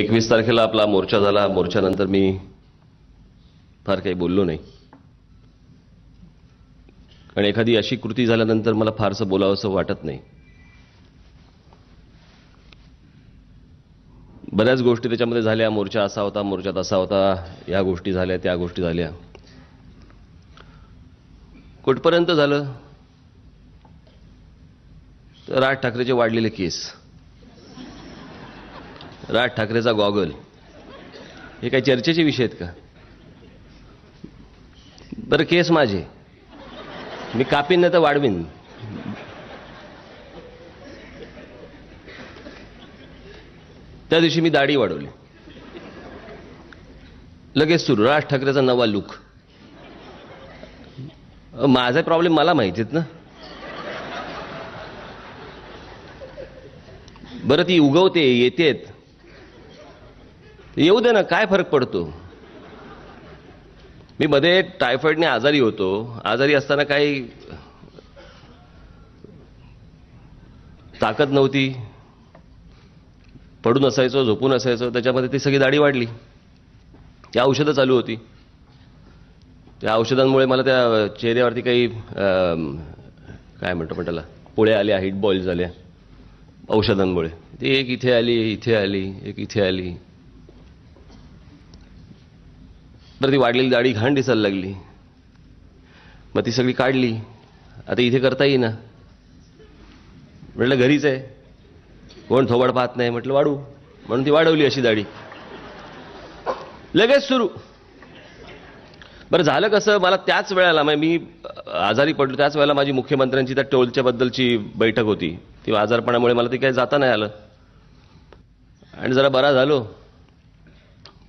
एकवीस तारखेला आपला मोर्चा झाला मोर्चानंतर मी फार काही बोललो नाही आणि एखादी अशी कृती झाल्यानंतर मला फारसं बोलावंसं वाटत नाही बऱ्याच गोष्टी त्याच्यामध्ये झाल्या मोर्चा असा होता मोर्चात असा होता या गोष्टी झाल्या त्या गोष्टी झाल्या कुठपर्यंत झालं तर राज ठाकरेचे वाढलेले केस राज ठाकरेचा गॉगल हे काही चर्चेचे विषय आहेत का बरं केस माझे मी कापीन नाही तर वाढवीन त्या दिवशी मी दाढी वाढवली लगेच सुरू राज ठाकरेचा नवा लुक माझा प्रॉब्लेम मला माहितीत ना बरं ती उगवते येतेत येऊ दे ना काय फरक पडतो मी मध्ये टायफॉईडने आजारी होतो आजारी असताना काही ताकद नव्हती पडून असायचो झोपून असायचो त्याच्यामध्ये ती सगळी दाढी वाढली ती औषधं चालू होती त्या औषधांमुळे मला त्या चेहऱ्यावरती काही काय म्हणतो पण त्याला पोळ्या आल्या हिट बॉईल झाल्या औषधांमुळे ती एक इथे आली इथे आली एक इथे आली तर ती वाढलेली दाढी घाण दिसायला लागली मग ती सगळी काढली आता इथे करता ना म्हटलं घरीच आहे कोण थोबड पाहत नाही म्हटलं वाढू म्हणून ती वाढवली अशी दाढी लगेच सुरू बरं झालं कसं मला त्याच वेळेला म्हणजे मी आजारी पडलो त्याच वेळेला माझी मुख्यमंत्र्यांची त्या टोलच्या बद्दलची बैठक होती ती आजारपणामुळे मला ते काही जाता नाही आलं आणि जरा बरा झालो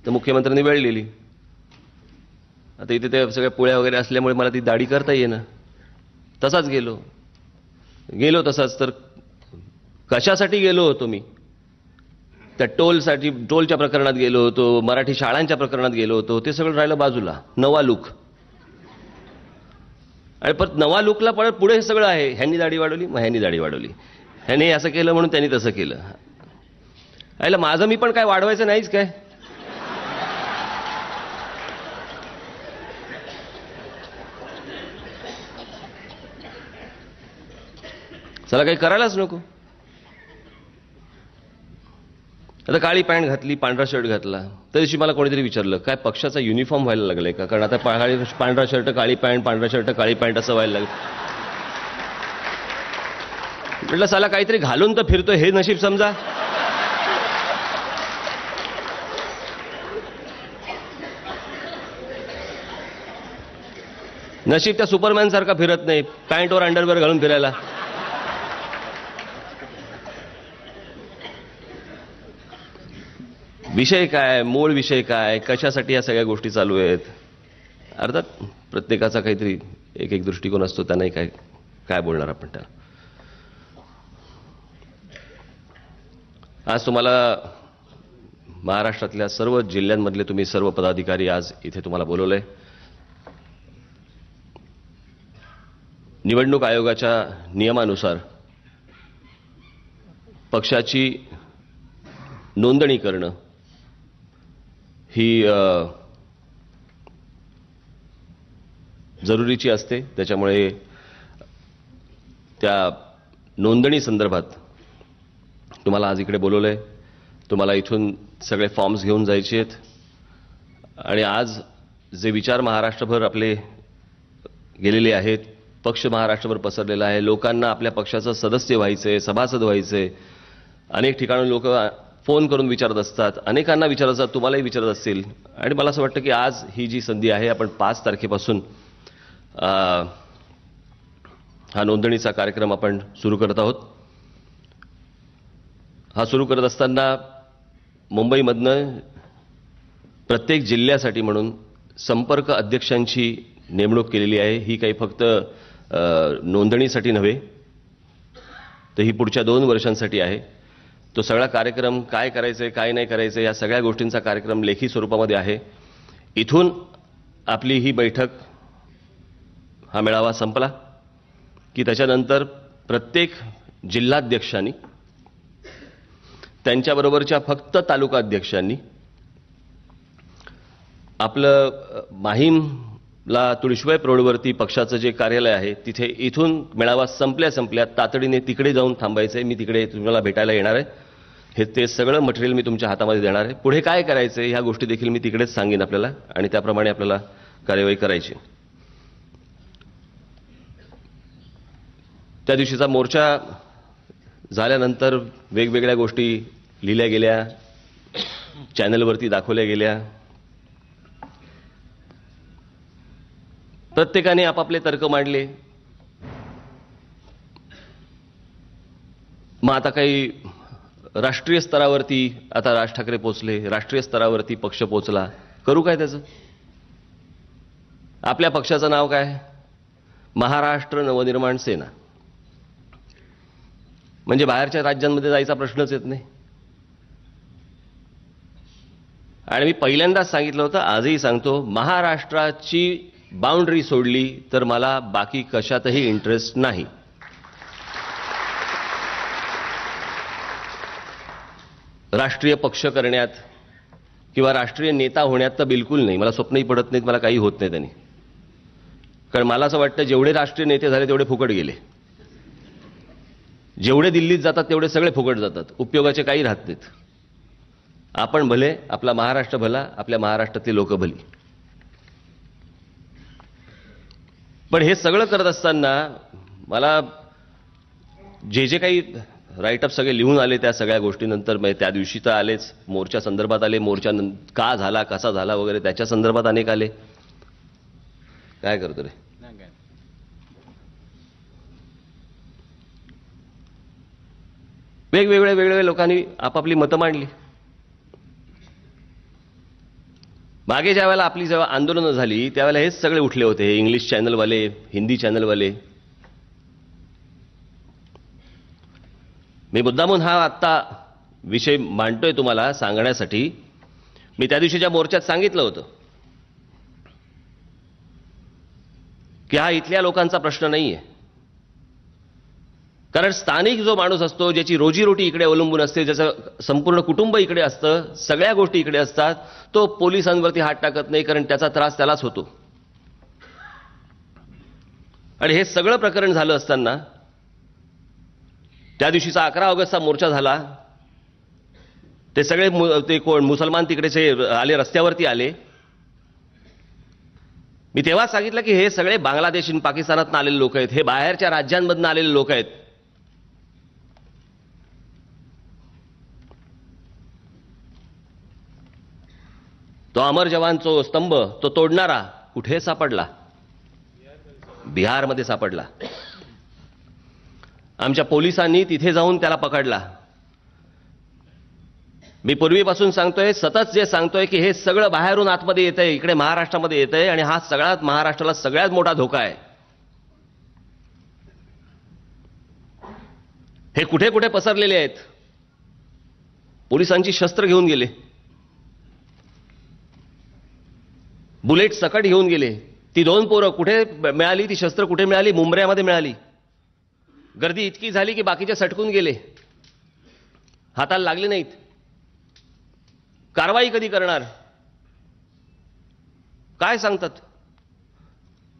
तर मुख्यमंत्र्यांनी वेळ लिहिली आता इथे ते सगळ्या पोळ्या वगैरे असल्यामुळे मला ती दाढी करता येईना तसाच गेलो गेलो तसाच तर कशासाठी गेलो होतो मी त्या टोलसाठी टोलच्या प्रकरणात गेलो होतो मराठी शाळांच्या प्रकरणात गेलो होतो ते सगळं राहिलं बाजूला नवा लुक आणि परत नवा लुकला परत पुढे हे सगळं आहे ह्यांनी दाढी वाढवली मग ह्यांनी दाढी वाढवली ह्याने असं केलं म्हणून त्यांनी तसं केलं आयला माझं मी पण काय वाढवायचं नाहीच काय त्याला काही करायलाच नको आता काळी पॅन्ट घातली पांढरा शर्ट घातला त्या दिवशी मला कोणीतरी विचारलं काय पक्षाचा युनिफॉर्म व्हायला लागलाय का कारण आता काळी पांढरा शर्ट काळी पॅन्ट पांढरा शर्ट काळी पॅन्ट असं व्हायला लागलं म्हटलं साला काहीतरी घालून तर फिरतो हे नशीब समजा नशीब त्या सुपरमॅन सारखा फिरत नाही पॅन्ट अंडरवेअर घालून फिरायला विषय काय मूळ विषय काय कशासाठी या सगळ्या गोष्टी चालू आहेत अर्थात प्रत्येकाचा काहीतरी एक एक दृष्टिकोन असतो त्यांनाही काय काय बोलणार आपण त्याला आज तुम्हाला महाराष्ट्रातल्या सर्व जिल्ह्यांमधले तुम्ही सर्व पदाधिकारी आज इथे तुम्हाला बोलवलंय निवडणूक आयोगाच्या नियमानुसार पक्षाची नोंदणी करणं ही जरुरीची असते त्याच्यामुळे त्या नोंदणी संदर्भात तुम्हाला आज इकडे बोलवलं आहे तुम्हाला इथून सगळे फॉर्म्स घेऊन जायचे आहेत आणि आज जे विचार महाराष्ट्रभर आपले गेलेले आहेत पक्ष महाराष्ट्रभर पसरलेला आहे लोकांना आपल्या पक्षाचं सदस्य व्हायचं आहे सभासद व्हायचं आहे अनेक ठिकाणी लोक फोन करून विचारत असतात अनेकांना विचारत असतात तुम्हालाही विचारत असतील आणि मला असं वाटतं की आज ही जी संधी आहे आपण पाच तारखेपासून हा नोंदणीचा कार्यक्रम आपण सुरू करत आहोत हा सुरू करत असताना मुंबईमधनं प्रत्येक जिल्ह्यासाठी म्हणून संपर्क अध्यक्षांची नेमणूक केलेली आहे ही काही फक्त नोंदणीसाठी नव्हे तर ही पुढच्या दोन वर्षांसाठी आहे तो सगळा कार्यक्रम काय करायचं आहे काय नाही करायचं या सगळ्या गोष्टींचा कार्यक्रम लेखी स्वरूपामध्ये आहे इथून आपली ही बैठक हा मेळावा संपला की त्याच्यानंतर प्रत्येक जिल्हाध्यक्षांनी त्यांच्याबरोबरच्या फक्त तालुकाध्यक्षांनी आपलं माहीमला तुळशिवाय प्रौढवरती पक्षाचं जे कार्यालय आहे तिथे इथून मेळावा संपल्या संपल्या तातडीने तिकडे जाऊन थांबायचं आहे मी तिकडे तुम्हाला भेटायला येणार आहे हे ते सगळं मटेरियल मी तुमच्या हातामध्ये देणार आहे पुढे काय करायचं ह्या गोष्टी देखील मी तिकडेच सांगेन आपल्याला आणि त्याप्रमाणे आपल्याला कार्यवाही करायची त्या दिवशीचा मोर्चा झाल्यानंतर वेगवेगळ्या गोष्टी लिहिल्या गेल्या चॅनलवरती दाखवल्या गेल्या प्रत्येकाने आपापले तर्क मांडले मग आता काही राष्ट्रीय स्तरावरती आता राज ठाकरे पोचले राष्ट्रीय स्तरावरती पक्ष पोचला करू काय त्याचं आपल्या पक्षाचं नाव काय महाराष्ट्र नवनिर्माण सेना म्हणजे बाहेरच्या राज्यांमध्ये जायचा प्रश्नच येत नाही आणि मी पहिल्यांदाच सांगितलं होतं आजही सांगतो महाराष्ट्राची बाउंड्री सोडली तर मला बाकी कशातही इंटरेस्ट नाही राष्ट्रीय पक्ष करण्यात किंवा राष्ट्रीय नेता होण्यात तर बिलकुल नाही मला स्वप्नही पडत नाहीत मला काही होत नाही त्यांनी कारण मला असं वाटतं जेवढे राष्ट्रीय नेते झाले तेवढे फुकट गेले जेवढे दिल्लीत जातात तेवढे सगळे फुकट जातात उपयोगाचे काही राहत नाहीत आपण भले आपला महाराष्ट्र भला आपल्या महाराष्ट्रातली लोक भली पण हे सगळं करत असताना मला जे जे काही राईटअप सगळे लिहून आले त्या सगळ्या गोष्टीनंतर म्हणजे त्या दिवशी तर आलेच मोर्चा संदर्भात आले मोर्चा का झाला कसा झाला वगैरे त्याच्या संदर्भात अनेक आले काय करतो रे वेगवेगळ्या वेगवेगळ्या लोकांनी आपापली मतं मांडली मागे ज्या वेळेला आपली जेव्हा आंदोलनं झाली त्यावेळेला हेच सगळे उठले होते इंग्लिश चॅनलवाले हिंदी चॅनलवाले मी मुद्दामून हा आत्ता विषय मांडतोय तुम्हाला सांगण्यासाठी मी त्या दिवशीच्या मोर्चात सांगितलं होतं की हा इथल्या लोकांचा प्रश्न नाही आहे कारण स्थानिक जो माणूस असतो ज्याची रोजीरोटी इकडे अवलंबून असते ज्याचं संपूर्ण कुटुंब इकडे असतं सगळ्या गोष्टी इकडे असतात तो पोलिसांवरती हात टाकत नाही कारण त्याचा त्रास त्यालाच होतो आणि हे सगळं प्रकरण झालं असताना त्या दिवशीचा अकरा ऑगस्टचा मोर्चा झाला ते सगळे ते कोण मुसलमान तिकडेचे आले रस्त्यावरती आले मी तेव्हा सांगितलं की हे सगळे बांगलादेश आणि पाकिस्तानातून आलेले लोक आहेत हे बाहेरच्या राज्यांमधून आलेले लोक आहेत तो अमर जवान स्तंभ तो तोडणारा कुठे सापडला बिहारमध्ये सापडला आमच्या पोलिसांनी तिथे जाऊन त्याला पकडला मी पूर्वीपासून सांगतोय सतत जे सांगतोय की हे सगळं बाहेरून आतमध्ये येत आहे इकडे महाराष्ट्रामध्ये येत आहे आणि हा सगळ्यात महाराष्ट्राला सगळ्यात मोठा धोका आहे हे कुठे कुठे पसरलेले आहेत पोलिसांची शस्त्र घेऊन गेले बुलेट सकट घेऊन गेले ती दोन पोरं कुठे मिळाली ती शस्त्र कुठे मिळाली मुंबऱ्यामध्ये मिळाली गर्दी इतकी झाली की बाकीचे सटकून गेले हाताला लागले नाहीत कारवाई कधी करणार काय सांगतात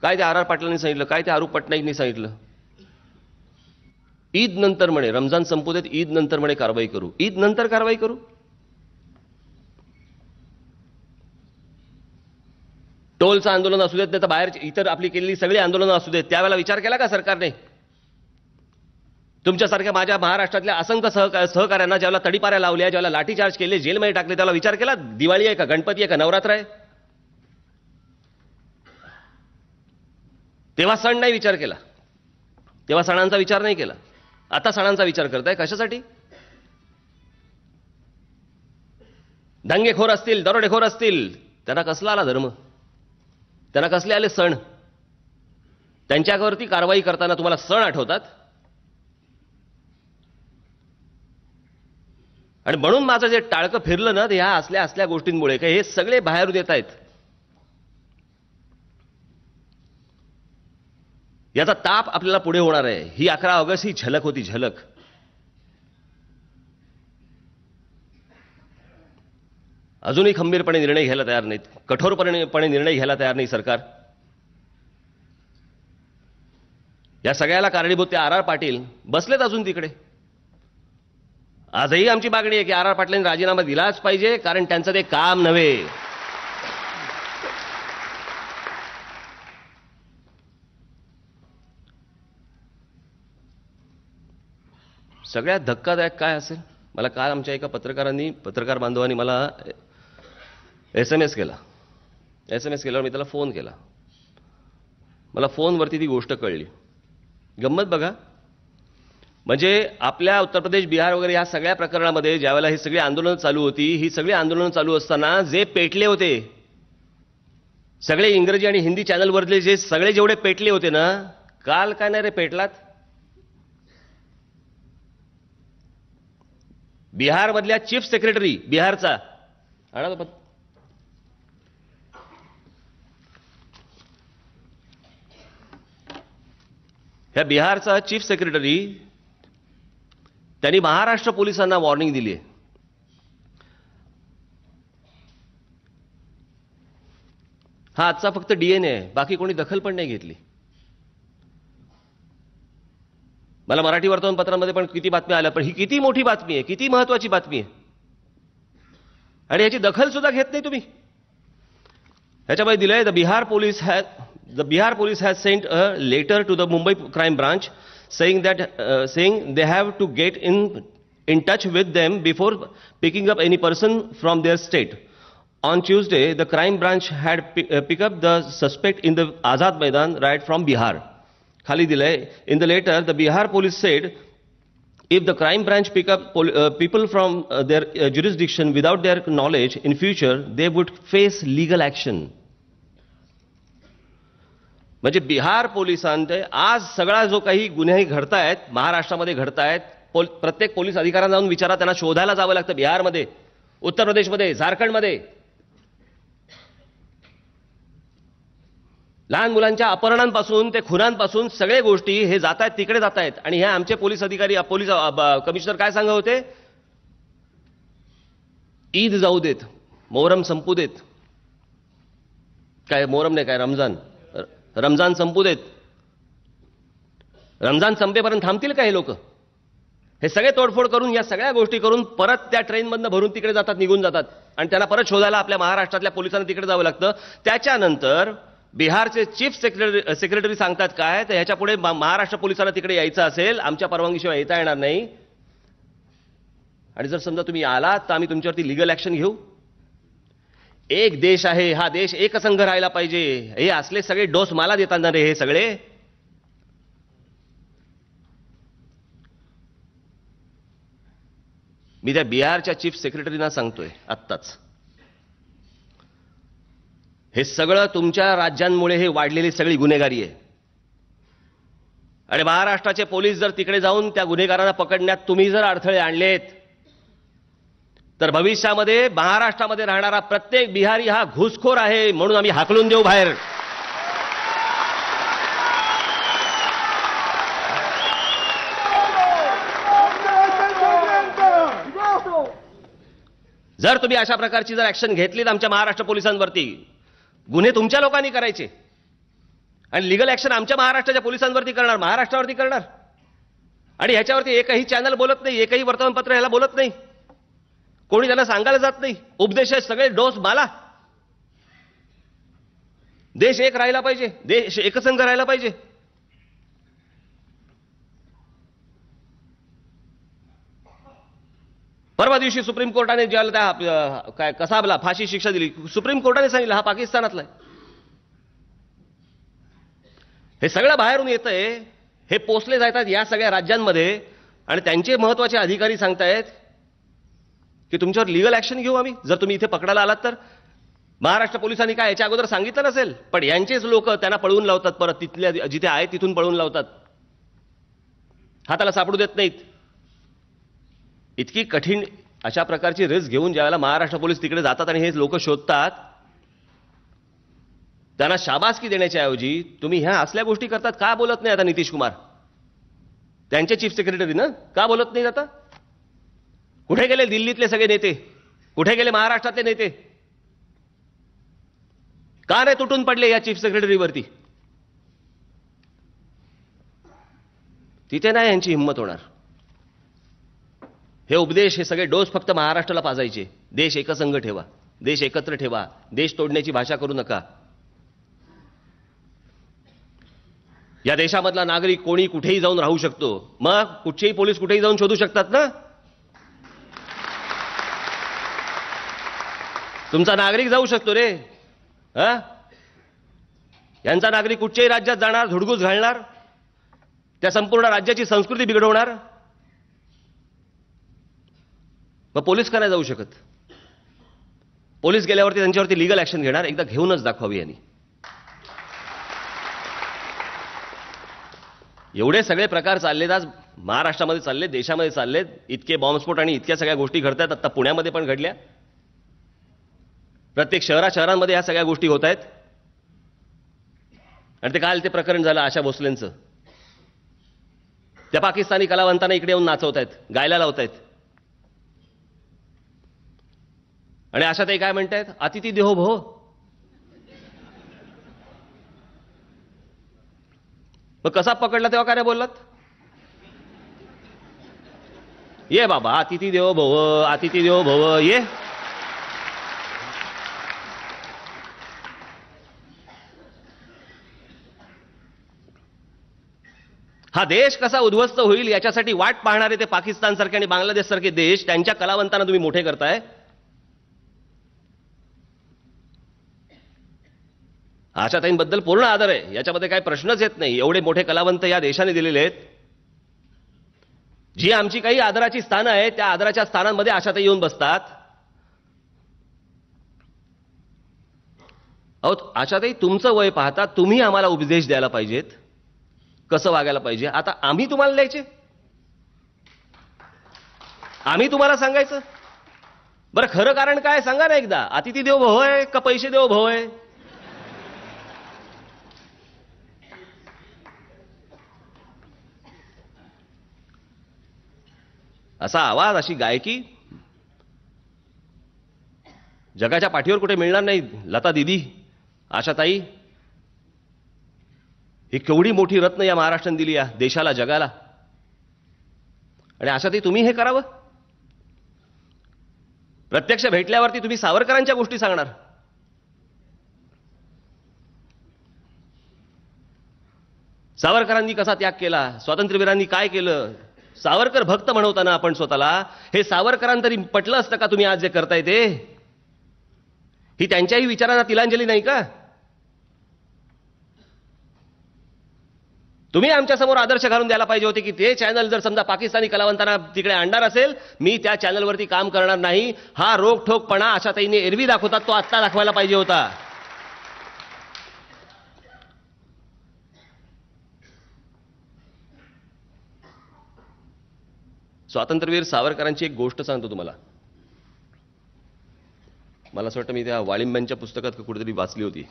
काय ते आर आर पाटलांनी सांगितलं काय ते आरू पटनाईकनी सांगितलं ईद नंतर म्हणे रमजान संपू देत ईद नंतर म्हणे कारवाई करू ईद नंतर कारवाई करू टोलचं आंदोलन असू देत नाही तर बाहेर इतर आपली केलेली सगळी आंदोलनं असू देत त्यावेळेला विचार केला का सरकारने तुमच्यासारख्या माझ्या महाराष्ट्रातल्या असंख्य सहका सहकाऱ्यांना ज्याला तडीपाऱ्या लावल्या ज्याला लाठीचार्ज केले जेलमध्ये टाकले त्याला विचार केला दिवाळी आहे का गणपती आहे का नवरात्र आहे तेव्हा सण नाही विचार केला तेव्हा सणांचा विचार नाही केला आता सणांचा विचार करताय कशासाठी दंगेखोर असतील दरोडेखोर असतील त्यांना कसला आला धर्म त्यांना कसले आले सण त्यांच्यावरती कारवाई करताना तुम्हाला सण आठवतात आणि म्हणून माझं जे टाळकं फिरलं ना ते ह्या असल्या असल्या गोष्टींमुळे का हे सगळे बाहेर देत आहेत याचा ताप आपल्याला पुढे होणार आहे ही अकरा ऑगस्ट ही झलक होती झलक अजूनही खंबीरपणे निर्णय घ्यायला तयार नाहीत कठोरपणेपणे निर्णय घ्यायला तयार नाही सरकार या सगळ्याला कारणीभूत ते आर आर पाटील बसलेत अजून तिकडे आजही आमची मागणी आहे की आर आर पाटलांनी राजीनामा दिलाच पाहिजे कारण त्यांचं ते काम नव्हे सगळ्यात धक्कादायक काय असेल मला काल आमच्या एका पत्रकारांनी पत्रकार बांधवांनी मला एस एम एस केला एस एम एस केल्यावर मी त्याला फोन केला मला फोनवरती ती गोष्ट कळली गंमत बघा म्हणजे आपल्या उत्तर प्रदेश बिहार वगैरे या सगळ्या प्रकरणामध्ये ज्यावेळेला ही सगळी आंदोलनं चालू होती ही सगळी आंदोलनं चालू असताना जे पेटले होते सगळे इंग्रजी आणि हिंदी चॅनलवरले जे सगळे जेवढे पेटले होते ना काल काय नाही रे पेटलात बिहारमधल्या चीफ सेक्रेटरी बिहारचा ह्या बिहारचा चीफ सेक्रेटरी त्यांनी महाराष्ट्र पोलिसांना वॉर्निंग दिली आहे हा आजचा फक्त डीएनए आहे बाकी कोणी दखल पण नाही घेतली मला मराठी वर्तमानपत्रांमध्ये पण किती बातम्या आल्या पण ही किती मोठी बातमी आहे किती महत्वाची बातमी आहे आणि याची दखल सुद्धा घेत नाही तुम्ही ह्याच्यामध्ये दिलंय the Bihar police has the Bihar police has sent a letter to the Mumbai crime branch saying that uh, saying they have to get in in touch with them before picking up any person from their state. On Tuesday, the crime branch had picked uh, pick up the suspect in the Azad Maidan right from Bihar. In the letter, the Bihar police said if the crime branch pick up uh, people from uh, their uh, jurisdiction without their knowledge in future, they would face legal action. म्हणजे बिहार पोलिसांचे आज सगळा जो काही गुन्हेही घडतायत महाराष्ट्रामध्ये घडतायत pole प्रत्येक police अधिकाऱ्यांना जाऊन विचारा त्यांना शोधायला जावं लागतं बिहारमध्ये उत्तर प्रदेशमध्ये झारखंडमध्ये लहान मुलांच्या अपहरणांपासून ते खुनांपासून सगळे गोष्टी हे जात आहेत तिकडे जात आहेत आणि हे आमचे पोलीस अधिकारी पोलीस कमिशनर काय सांगत होते ईद जाऊ देत मोहरम संपू देत काय मोहरम नाही काय रमजान रमजान संपू देत रमजान संपेपर्यंत थांबतील का हे लोक हे सगळे तोडफोड करून या सगळ्या गोष्टी करून परत त्या ट्रेनमधनं भरून तिकडे जातात निघून जातात आणि त्यांना परत शोधायला आपल्या महाराष्ट्रातल्या पोलिसांना तिकडे जावं लागतं त्याच्यानंतर बिहारचे चीफ सेक्रेटरी सेक्रेटरी सांगतात काय तर ह्याच्यापुढे महाराष्ट्र पोलिसांना तिकडे यायचं असेल आमच्या परवानगीशिवाय येता येणार नाही आणि जर समजा तुम्ही आलात तर आम्ही तुमच्यावरती लिगल ॲक्शन घेऊ एक देश आहे हा देश एकसंघ राहायला पाहिजे हे असले सगळे डोस मला देताना रे हे सगळे मी त्या बिहारच्या चीफ सेक्रेटरीना सांगतोय आत्ताच हे सगळं तुमच्या राज्यांमुळे हे वाढलेली सगळी गुन्हेगारी आहे आणि महाराष्ट्राचे पोलीस जर तिकडे जाऊन त्या गुन्हेगारांना पकडण्यात तुम्ही जर अडथळे आणलेत तर भविष्यामध्ये महाराष्ट्रामध्ये राहणारा प्रत्येक बिहारी हा घुसखोर आहे म्हणून आम्ही हाकलून देऊ बाहेर जर तुम्ही अशा प्रकारची जर ऍक्शन घेतली तर आमच्या महाराष्ट्र पोलिसांवरती गुन्हे तुमच्या लोकांनी करायचे आणि लिगल ऍक्शन आमच्या महाराष्ट्राच्या पोलिसांवरती करणार महाराष्ट्रावरती करणार आणि ह्याच्यावरती एकही चॅनल बोलत नाही एकही वर्तमानपत्र ह्याला बोलत नाही कोणी त्यांना सांगायला जात नाही उपदेश सगळे डोस बाला देश एक राहिला पाहिजे देश एकसंघ राहिला पाहिजे परवा दिवशी सुप्रीम कोर्टाने ज्याला त्या काय कसाबला फाशी शिक्षा दिली सुप्रीम कोर्टाने सांगितलं हा पाकिस्तानातला हे सगळं बाहेरून येत आहे हे पोचले जातात या सगळ्या राज्यांमध्ये आणि त्यांचे महत्वाचे अधिकारी सांगतायत की तुमच्यावर लिगल ॲक्शन घेऊ आम्ही जर तुम्ही इथे पकडायला आलात तर महाराष्ट्र पोलिसांनी काय याच्या अगोदर सांगितलं नसेल पण यांचेच लोक त्यांना पळवून लावतात परत तिथल्या जिथे आहे तिथून पळवून लावतात हाताला सापडू देत नाहीत इतकी कठीण अशा प्रकारची रिस्क घेऊन ज्यावेळेला महाराष्ट्र पोलीस तिकडे जातात आणि हे लोक शोधतात त्यांना शाबासकी देण्याच्याऐवजी तुम्ही ह्या असल्या गोष्टी करतात का बोलत नाही आता नितीश कुमार त्यांचे चीफ सेक्रेटरी ना का बोलत नाही आता कुठे गेले दिल्लीतले सगळे नेते कुठे गेले महाराष्ट्रातले नेते का रे तुटून पडले या चीफ सेक्रेटरीवरती तिथे नाही यांची हिंमत होणार हे उपदेश हे सगळे डोस फक्त महाराष्ट्राला पाजायचे देश एकसंघ ठेवा देश एकत्र ठेवा देश तोडण्याची भाषा करू नका या देशामधला नागरिक कोणी कुठेही जाऊन राहू शकतो मग कुठचेही पोलीस कुठेही जाऊन शोधू शकतात ना तुमचा नागरिक जाऊ शकतो रे यांचा नागरिक कुठच्याही राज्यात जाणार धुडगूस घालणार त्या संपूर्ण राज्याची संस्कृती बिघडवणार मग पोलीस का नाही जाऊ शकत पोलीस गेल्यावरती त्यांच्यावरती लिगल ॲक्शन घेणार एकदा घेऊनच दाखवावी यांनी एवढे सगळे प्रकार चाललेत आज महाराष्ट्रामध्ये चालले देशामध्ये चाललेत इतके बॉम्बस्फोट आणि इतक्या सगळ्या गोष्टी घडतात आत्ता पुण्यामध्ये पण घडल्या प्रत्येक शहरा शहरांमध्ये ह्या सगळ्या गोष्टी होत आहेत आणि ते काल ते प्रकरण झालं आशा भोसलेंचं त्या पाकिस्तानी कलावंतांना इकडे येऊन नाचवत आहेत गायला लावत आहेत आणि ते काय आहेत अतिथी देहो भो मग कसा पकडला तेव्हा काय बोललात ये बाबा अतिथी देवो भव अतिथी देवो भव ये हा देश कसा उद्ध्वस्त होईल याच्यासाठी वाट पाहणारे ते पाकिस्तानसारखे आणि बांगलादेशसारखे देश त्यांच्या कलावंतांना तुम्ही मोठे करताय आशाताईंबद्दल पूर्ण आदर आहे याच्यामध्ये काही प्रश्नच येत नाही एवढे मोठे कलावंत या देशाने दिलेले आहेत जी आमची काही आदराची स्थानं आहेत त्या आदराच्या स्थानांमध्ये आशाताई येऊन बसतात अहो आशाताई तुमचं वय पाहता तुम्ही आम्हाला उपदेश द्यायला पाहिजेत कसं वागायला पाहिजे आता आम्ही तुम्हाला लिहायचे आम्ही तुम्हाला सांगायचं बरं खरं कारण काय सांगा ना एकदा अतिथी देव भव आहे का पैसे देव भव आहे असा आवाज अशी गायकी जगाच्या पाठीवर कुठे मिळणार नाही लता दिदी आशाताई ही केवढी मोठी रत्न या महाराष्ट्राने दिली या देशाला जगाला आणि असं ते तुम्ही हे करावं प्रत्यक्ष भेटल्यावरती तुम्ही सावरकरांच्या गोष्टी सांगणार सावरकरांनी कसा त्याग केला स्वातंत्र्यवीरांनी काय केलं सावरकर भक्त म्हणवताना आपण स्वतःला हे सावरकरांतरी पटलं असतं का तुम्ही आज जे करताय ते ही त्यांच्याही विचारांना तिलांजली नाही का तुम्ही आमच्यासमोर आदर्श घालून द्यायला पाहिजे होते की ते चॅनल जर समजा पाकिस्तानी कलावंतांना तिकडे आणणार असेल मी त्या चॅनलवरती काम करणार नाही हा रोखठोकपणा अशा ताईने एरवी दाखवतात तो आत्ता दाखवायला पाहिजे होता स्वातंत्र्यवीर सावरकरांची एक गोष्ट सांगतो तुम्हाला मला असं वाटतं मी त्या वाळिंब्यांच्या पुस्तकात कुठेतरी वाचली होती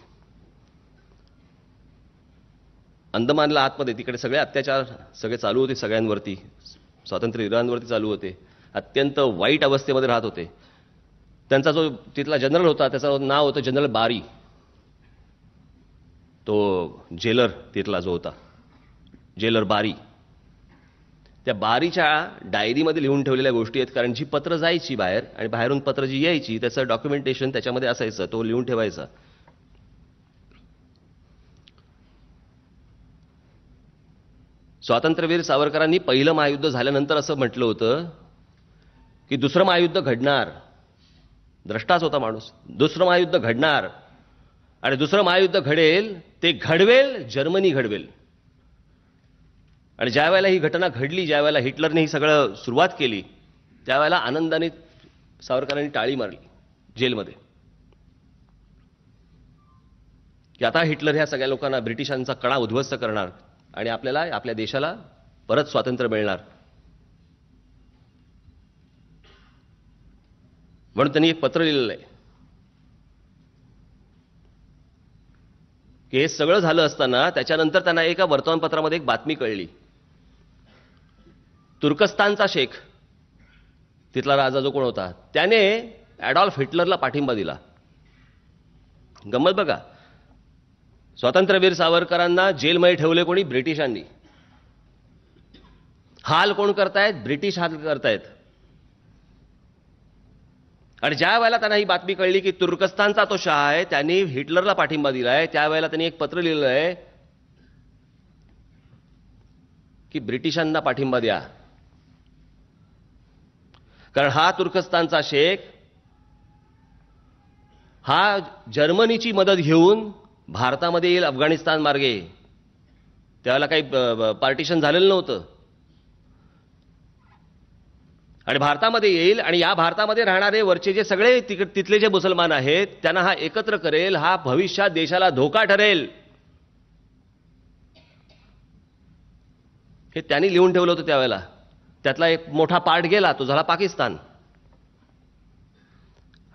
अंदमानला आतमध्ये तिकडे सगळे अत्याचार सगळे चालू होते सगळ्यांवरती स्वातंत्र्य इराणवरती चालू होते अत्यंत वाईट अवस्थेमध्ये राहत होते त्यांचा जो तिथला जनरल होता त्याचं नाव होतं जनरल बारी तो जेलर तिथला जो होता जेलर बारी त्या बारीच्या डायरीमध्ये लिहून ठेवलेल्या गोष्टी आहेत कारण जी पत्र जायची बाहेर आणि बाहेरून पत्र जी यायची त्याचं डॉक्युमेंटेशन त्याच्यामध्ये असायचं तो लिहून ठेवायचा स्वातंत्र्यवीर सावरकरांनी पहिलं महायुद्ध झाल्यानंतर असं म्हटलं होतं की दुसरं महायुद्ध घडणार द्रष्टाच होता माणूस दुसरं महायुद्ध घडणार आणि दुसरं महायुद्ध घडेल ते घडवेल जर्मनी घडवेल आणि ज्या वेळेला ही घटना घडली ज्या वेळेला हिटलरने ही सगळं सुरुवात केली त्यावेळेला आनंदाने सावरकरांनी टाळी मारली जेलमध्ये की आता हिटलर ह्या सगळ्या लोकांना ब्रिटिशांचा कडा उद्ध्वस्त करणार आणि आपल्याला आपल्या देशाला परत स्वातंत्र्य मिळणार म्हणून त्यांनी एक पत्र लिहिलेलं आहे की हे सगळं झालं असताना त्याच्यानंतर त्यांना एका वर्तमानपत्रामध्ये एक बातमी कळली तुर्कस्तानचा शेख तिथला राजा जो कोण होता त्याने ॲडॉल्फ हिटलरला पाठिंबा दिला गंमत बघा स्वातंत्र्यवीर सावरकरांना जेलमध्ये ठेवले कोणी ब्रिटिशांनी हाल कोण करतायत ब्रिटिश हाल करतायत आणि ज्या वेळेला त्यांना ही बातमी कळली की तुर्कस्तानचा तो शहा आहे त्यांनी हिटलरला पाठिंबा दिला आहे त्यावेळेला त्यांनी एक पत्र लिहिलं आहे की ब्रिटिशांना पाठिंबा द्या कारण हा तुर्कस्तानचा शेख हा जर्मनीची मदत घेऊन भारतामध्ये येईल अफगाणिस्तान मार्गे त्याला काही पार्टिशन झालेलं नव्हतं आणि भारतामध्ये येईल आणि या भारतामध्ये राहणारे वरचे जे सगळे तिक तिथले जे मुसलमान आहेत त्यांना हा एकत्र करेल हा भविष्यात देशाला धोका ठरेल हे त्यांनी लिहून ठेवलं होतं त्यावेळेला त्यातला एक मोठा पार्ट गेला तो झाला पाकिस्तान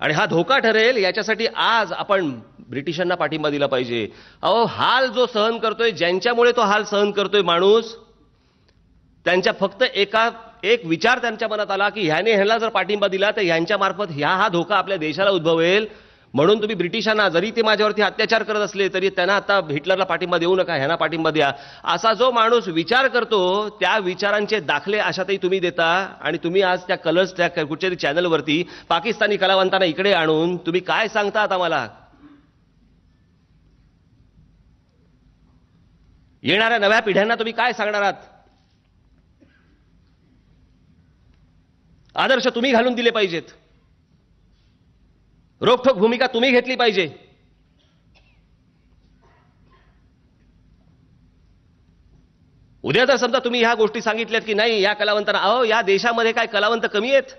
आणि हा धोका ठरेल याच्यासाठी आज आपण ब्रिटिशांना पाठिंबा दिला पाहिजे अहो हाल जो सहन करतोय ज्यांच्यामुळे तो हाल सहन करतोय माणूस त्यांच्या फक्त एका एक विचार त्यांच्या मनात आला की ह्याने ह्याला जर पाठिंबा दिला तर ह्यांच्या मार्फत ह्या हा धोका आपल्या देशाला उद्भवेल म्हणून तुम्ही ब्रिटिशांना जरी ते माझ्यावरती अत्याचार करत असले तरी त्यांना आता हिटलरला पाठिंबा देऊ नका ह्यांना पाठिंबा द्या असा जो माणूस विचार करतो त्या विचारांचे दाखले अशातही तुम्ही देता आणि तुम्ही आज त्या कलर्स त्या कुठच्या चॅनलवरती पाकिस्तानी कलावंतांना इकडे आणून तुम्ही काय सांगता आता मला येणाऱ्या नव्या पिढ्यांना तुम्ही काय सांगणार आहात आदर्श तुम्ही घालून दिले पाहिजेत रोखोक भूमिका तुम्ही घेतली पाहिजे उद्या जर समजा तुम्ही ह्या गोष्टी सांगितल्यात की नाही या कलावंतांना अहो या देशामध्ये काय कलावंत कमी आहेत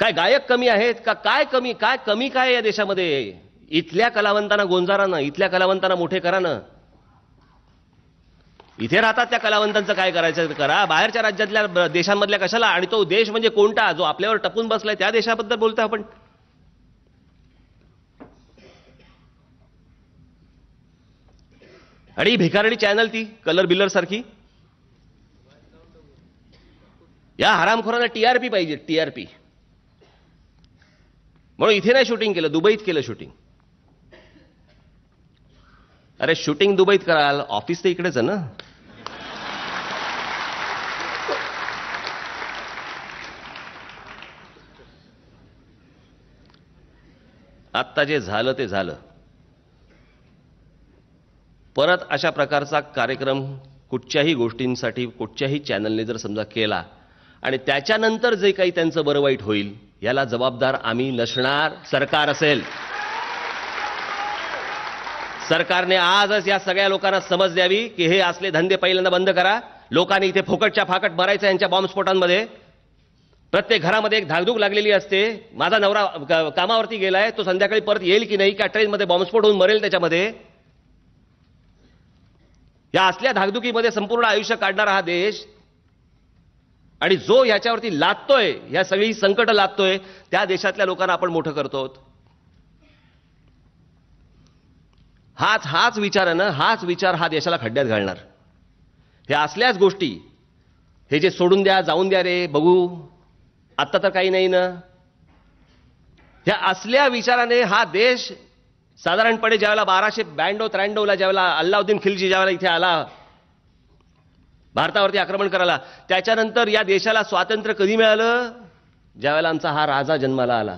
काय गायक कमी आहेत का काय कमी काय कमी काय या देशामध्ये इथल्या कलावंतांना गोंजारानं इथल्या कलावंतांना मोठे करा ना इथे राहतात त्या कलावंतांचं काय करायचं करा बाहेरच्या राज्यातल्या देशांमधल्या कशाला आणि तो देश म्हणजे कोणता जो आपल्यावर टपून बसलाय त्या देशाबद्दल बोलतो आपण आणि भिकारणी चॅनल ती कलर बिलर सारखी या हरामखोरांना टीआरपी पाहिजे टीआरपी म्हणून इथे नाही शूटिंग केलं दुबईत केलं शूटिंग अरे शूटिंग दुबईत कराल ऑफिस तर इकडेच आहे ना आत्ता जे झालं ते झालं परत अशा प्रकारचा कार्यक्रम कुठच्याही गोष्टींसाठी कुठच्याही चॅनलने जर समजा केला आणि त्याच्यानंतर जे काही त्यांचं बरं वाईट होईल याला जबाबदार आम्ही नसणार सरकार असेल सरकारने आजच या सगळ्या लोकांना समज द्यावी की हे असले धंदे पहिल्यांदा बंद करा लोकांनी इथे फोकटच्या फाकट मरायचं यांच्या बॉम्बस्फोटांमध्ये प्रत्येक घरामध्ये एक धाकधूक लागलेली असते माझा नवरा कामावरती गेलाय तो संध्याकाळी परत येईल की नाही का ट्रेनमध्ये बॉम्बस्फोट होऊन मरेल त्याच्यामध्ये या असल्या धाकधुकीमध्ये संपूर्ण आयुष्य काढणारा हा देश आणि जो ह्याच्यावरती लादतोय ह्या सगळी संकट लादतोय त्या देशातल्या लोकांना आपण मोठं करतो हाच हाच विचारानं हाच विचार हा देशाला खड्ड्यात घालणार हे असल्याच गोष्टी हे जे सोडून द्या जाऊन द्या रे बघू आत्ता तर काही नाही ना ह्या असल्या विचाराने हा देश साधारणपणे ज्यावेळेला बाराशे ब्याण्णव त्र्याण्णवला ज्यावेळेला अल्लाउद्दीन खिलजी ज्यावेळेला इथे आला भारतावरती आक्रमण करायला त्याच्यानंतर या देशाला स्वातंत्र्य कधी मिळालं ज्यावेळेला आमचा हा राजा जन्माला आला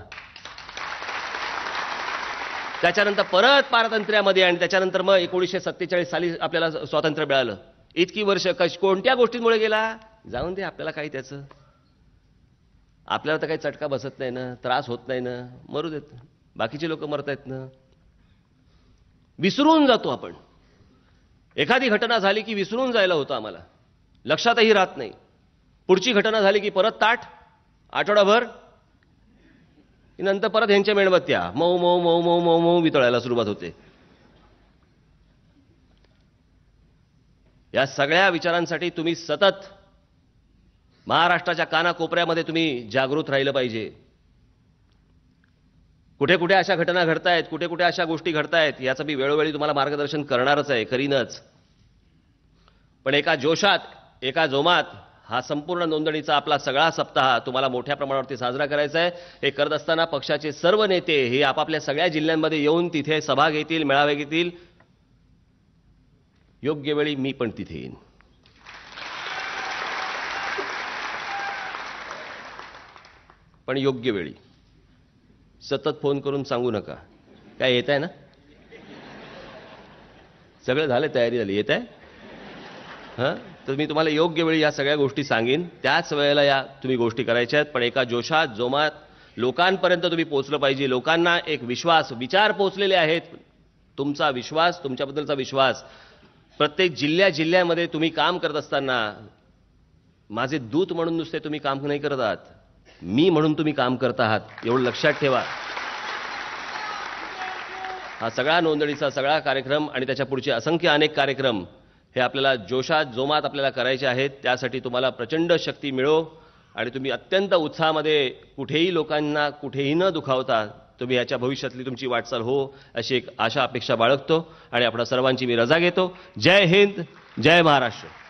त्याच्यानंतर परत पारतंत्र्यामध्ये आणि त्याच्यानंतर मग एकोणीसशे सत्तेचाळीस साली आपल्याला स्वातंत्र्य मिळालं इतकी वर्ष कश कोणत्या गोष्टींमुळे गेला जाऊन दे आपल्याला काही त्याचं आपल्याला तर काही चटका बसत नाही ना त्रास होत नाही ना मरू देत बाकीचे लोक मरत आहेत ना विसरून जातो आपण एखादी घटना झाली की विसरून जायला होतं आम्हाला लक्षातही राहत नाही पुढची घटना झाली की परत ताट आठवडाभर नंतर परत ह्यांच्या मेणबत्त्या मऊ मऊ मऊ मऊ मऊ मऊ वितळायला सुरुवात होते या सगळ्या विचारांसाठी तुम्ही सतत महाराष्ट्राच्या कानाकोपऱ्यामध्ये तुम्ही जागृत राहिलं पाहिजे कुठे कुठे अशा घटना घडतायत कुठे कुठे अशा गोष्टी घडतायत याचं मी वेळोवेळी तुम्हाला मार्गदर्शन करणारच आहे करीनच पण एका जोशात एका जोमात हा संपूर्ण नोंदणीचा आपला सगळा सप्ताह तुम्हाला मोठ्या प्रमाणावरती साजरा करायचा आहे हे करत असताना पक्षाचे सर्व नेते हे आपापल्या सगळ्या जिल्ह्यांमध्ये येऊन तिथे सभा घेतील मेळावे घेतील योग्य वेळी मी पण तिथे येईन पण योग्य वेळी सतत फोन करून सांगू नका काय येत आहे ना सगळं झालं तयारी झाली येत आहे हां तर मी तुम्हाला योग्य वेळी या सगळ्या गोष्टी सांगेन त्याच वेळेला या तुम्ही गोष्टी करायच्या आहेत पण एका जोशात जोमात लोकांपर्यंत तुम्ही पोचलं पाहिजे लोकांना एक विश्वास विचार पोचलेले आहेत तुमचा विश्वास तुमच्याबद्दलचा विश्वास प्रत्येक जिल्ह्या जिल्ह्यामध्ये तुम्ही काम करत असताना माझे दूत म्हणून नुसते तुम्ही काम नाही करत आहात मी म्हणून तुम्ही काम करत आहात एवढं लक्षात ठेवा हा सगळा नोंदणीचा सगळा कार्यक्रम आणि त्याच्या पुढचे असंख्य अनेक कार्यक्रम हे आपल्याला जोशात जोमात आपल्याला करायचे आहेत त्यासाठी तुम्हाला प्रचंड शक्ती मिळो आणि तुम्ही अत्यंत उत्साहामध्ये कुठेही लोकांना कुठेही न दुखावता तुम्ही याच्या भविष्यातली तुमची वाटचाल हो अशी एक आशा अपेक्षा बाळगतो आणि आपल्या सर्वांची मी रजा घेतो जय हिंद जय महाराष्ट्र